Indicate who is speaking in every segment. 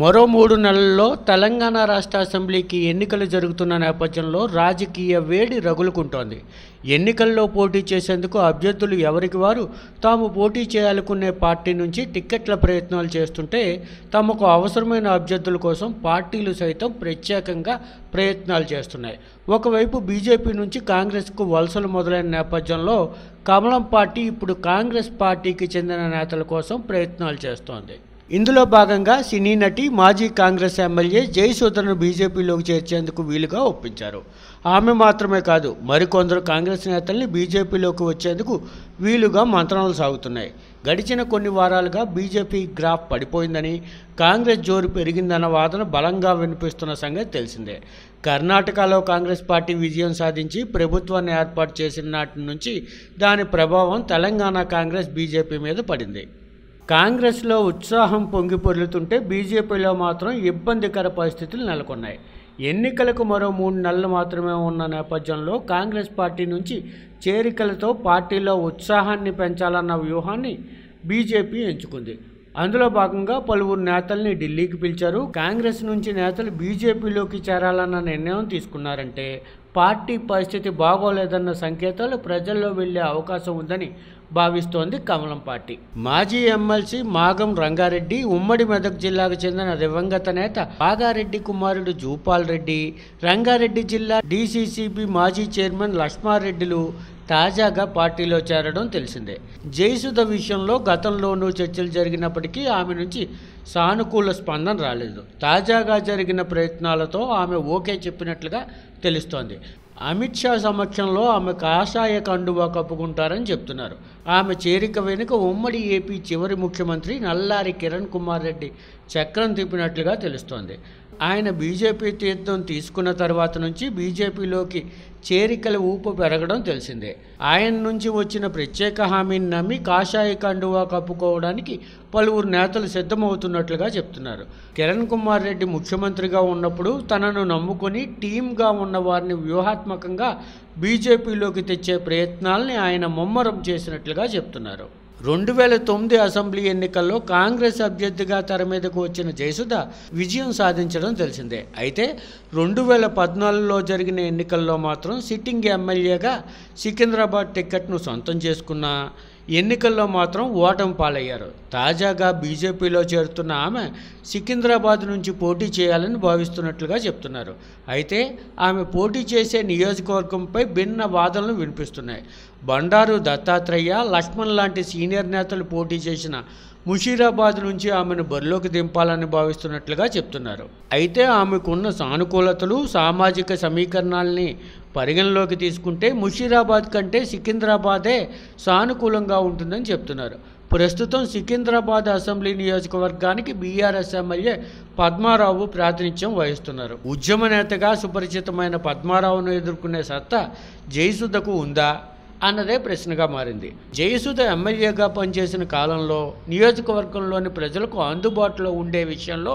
Speaker 1: మరో మూడు నెలల్లో తెలంగాణ రాష్ట్ర అసెంబ్లీకి ఎన్నికలు జరుగుతున్న నేపథ్యంలో రాజకీయ వేడి రగులుకుంటోంది ఎన్నికల్లో పోటీ చేసేందుకు అభ్యర్థులు ఎవరికి వారు తాము పోటీ చేయాలనుకునే పార్టీ నుంచి టిక్కెట్ల ప్రయత్నాలు చేస్తుంటే తమకు అవసరమైన అభ్యర్థుల కోసం పార్టీలు సైతం ప్రత్యేకంగా ప్రయత్నాలు చేస్తున్నాయి ఒకవైపు బీజేపీ నుంచి కాంగ్రెస్కు వలసలు మొదలైన నేపథ్యంలో కమలం పార్టీ ఇప్పుడు కాంగ్రెస్ పార్టీకి చెందిన నేతల కోసం ప్రయత్నాలు చేస్తోంది ఇందులో భాగంగా సినీ నటి మాజీ కాంగ్రెస్ ఎమ్మెల్యే జయసూదను బీజేపీలోకి చేర్చేందుకు వీలుగా ఒప్పించారు ఆమె మాత్రమే కాదు మరికొందరు కాంగ్రెస్ నేతల్ని బీజేపీలోకి వచ్చేందుకు వీలుగా మంత్రణలు సాగుతున్నాయి గడిచిన కొన్ని వారాలుగా బీజేపీ గ్రాఫ్ పడిపోయిందని కాంగ్రెస్ జోరు పెరిగిందన్న వాదన బలంగా వినిపిస్తున్న సంగతి తెలిసిందే కర్ణాటకలో కాంగ్రెస్ పార్టీ విజయం సాధించి ప్రభుత్వాన్ని ఏర్పాటు చేసిన నాటి నుంచి దాని ప్రభావం తెలంగాణ కాంగ్రెస్ బీజేపీ మీద పడింది కాంగ్రెస్లో ఉత్సాహం పొంగి పొరులుతుంటే బీజేపీలో మాత్రం ఇబ్బందికర పరిస్థితులు నెలకొన్నాయి ఎన్నికలకు మరో మూడు నెలలు మాత్రమే ఉన్న నేపథ్యంలో కాంగ్రెస్ పార్టీ నుంచి చేరికలతో పార్టీలో ఉత్సాహాన్ని పెంచాలన్న వ్యూహాన్ని బీజేపీ ఎంచుకుంది అందులో భాగంగా పలువురు నేతల్ని ఢిల్లీకి పిలిచారు కాంగ్రెస్ నుంచి నేతలు బీజేపీలోకి చేరాలన్న నిర్ణయం తీసుకున్నారంటే పార్టీ పరిస్థితి బాగోలేదన్న సంకేతాలు ప్రజల్లో వెళ్లే అవకాశం ఉందని భావిస్తోంది కమలం పార్టీ మాజీ ఎమ్మెల్సీ మాగం రంగారెడ్డి ఉమ్మడి మెదక్ జిల్లాకు చెందిన దివంగత నేత బాగారెడ్డి కుమారుడు జూపాల్ రెడ్డి రంగారెడ్డి జిల్లా డిసిసిబి మాజీ చైర్మన్ లక్ష్మారెడ్డిలు తాజాగా పార్టీలో చేరడం తెలిసిందే జయసుధ విషయంలో గతంలోనూ చర్చలు జరిగినప్పటికీ ఆమె నుంచి సానుకూల స్పందన రాలేదు తాజాగా జరిగిన ప్రయత్నాలతో ఆమె ఓకే చెప్పినట్లుగా తెలుస్తోంది అమిత్ షా సమక్షంలో ఆమె కాషాయ కండువా కప్పుకుంటారని చెప్తున్నారు ఆమె చేరిక వెనుక ఉమ్మడి ఏపీ చివరి ముఖ్యమంత్రి నల్లారి కిరణ్ కుమార్ రెడ్డి చక్రం తిప్పినట్లుగా తెలుస్తోంది ఆయన బీజేపీ తీర్థం తీసుకున్న తర్వాత నుంచి బీజేపీలోకి చేరికల ఊపు పెరగడం తెలిసిందే ఆయన నుంచి వచ్చిన ప్రత్యేక హామీని నమ్మి కాషాయ కండువా కప్పుకోవడానికి పలువురు నేతలు సిద్ధమవుతున్నట్లుగా చెప్తున్నారు కిరణ్ కుమార్ రెడ్డి ముఖ్యమంత్రిగా ఉన్నప్పుడు తనను నమ్ముకొని టీమ్గా ఉన్న వారిని వ్యూహాత్మకంగా బీజేపీలోకి తెచ్చే ప్రయత్నాల్ని ఆయన ముమ్మరం చేసినట్లుగా చెప్తున్నారు రెండు వేల తొమ్మిది అసెంబ్లీ ఎన్నికల్లో కాంగ్రెస్ అభ్యర్థిగా తెర మీదకు వచ్చిన జయసుధ విజయం సాధించడం తెలిసిందే అయితే రెండు వేల పద్నాలుగులో జరిగిన ఎన్నికల్లో మాత్రం సిట్టింగ్ ఎమ్మెల్యేగా సికింద్రాబాద్ టిక్కెట్ను సొంతం చేసుకున్న ఎన్నికల్లో మాత్రం ఓటమి పాలయ్యారు తాజాగా బీజేపీలో చేరుతున్న ఆమె సికింద్రాబాద్ నుంచి పోటీ చేయాలని భావిస్తున్నట్లుగా చెప్తున్నారు అయితే ఆమె పోటీ చేసే నియోజకవర్గంపై భిన్న వాదనలు వినిపిస్తున్నాయి బండారు దత్తాత్రేయ లక్ష్మణ్ లాంటి సీనియర్ నేతలు పోటీ చేసిన ముషీరాబాద్ నుంచి ఆమెను బరిలోకి దింపాలని భావిస్తున్నట్లుగా చెప్తున్నారు అయితే ఆమెకున్న సానుకూలతలు సామాజిక సమీకరణాలని పరిగణలోకి తీసుకుంటే ముషీరాబాద్ కంటే సికింద్రాబాదే సానుకూలంగా ఉంటుందని చెప్తున్నారు ప్రస్తుతం సికింద్రాబాద్ అసెంబ్లీ నియోజకవర్గానికి బీఆర్ఎస్ ఎమ్మెల్యే పద్మారావు ప్రాతినిధ్యం వహిస్తున్నారు ఉద్యమ నేతగా సుపరిచితమైన పద్మారావును ఎదుర్కొనే సత్తా జయసుధకు ఉందా అన్నదే ప్రశ్నగా మారింది జయసుధ ఎమ్మెల్యేగా పనిచేసిన కాలంలో నియోజకవర్గంలోని ప్రజలకు అందుబాటులో ఉండే విషయంలో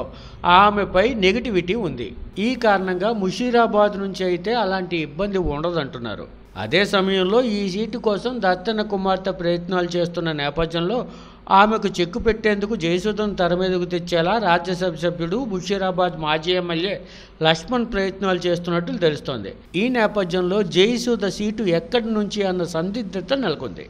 Speaker 1: ఆమెపై నెగిటివిటీ ఉంది ఈ కారణంగా ముషీరాబాద్ నుంచి అయితే అలాంటి ఇబ్బంది ఉండదంటున్నారు అదే సమయంలో ఈ సీటు కోసం దత్తన కుమార్తె ప్రయత్నాలు చేస్తున్న నేపథ్యంలో ఆమెకు చెక్కు పెట్టేందుకు జయసుధను తెర మీదకు తెచ్చేలా రాజ్యసభ సభ్యుడు బుషీరాబాద్ మాజీ ఎమ్మెల్యే లక్ష్మణ్ ప్రయత్నాలు చేస్తున్నట్లు తెలుస్తోంది ఈ నేపథ్యంలో జయసూద సీటు ఎక్కడి నుంచి అన్న సందిగ్ధత నెలకొంది